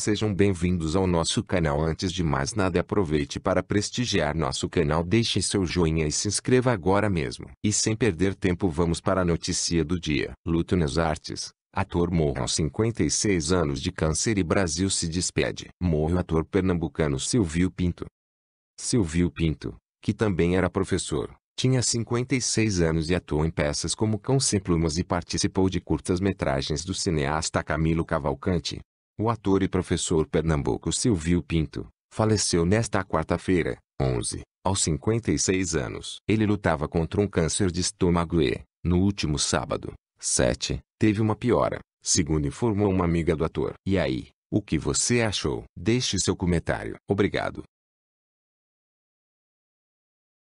Sejam bem-vindos ao nosso canal. Antes de mais nada, aproveite para prestigiar nosso canal. Deixe seu joinha e se inscreva agora mesmo. E sem perder tempo, vamos para a notícia do dia. Luto nas artes. Ator morre aos 56 anos de câncer e Brasil se despede. Morre o ator pernambucano Silvio Pinto. Silvio Pinto, que também era professor, tinha 56 anos e atuou em peças como Cão Sem Plumas e participou de curtas-metragens do cineasta Camilo Cavalcante. O ator e professor Pernambuco Silvio Pinto, faleceu nesta quarta-feira, 11, aos 56 anos. Ele lutava contra um câncer de estômago e, no último sábado, 7, teve uma piora, segundo informou uma amiga do ator. E aí, o que você achou? Deixe seu comentário. Obrigado.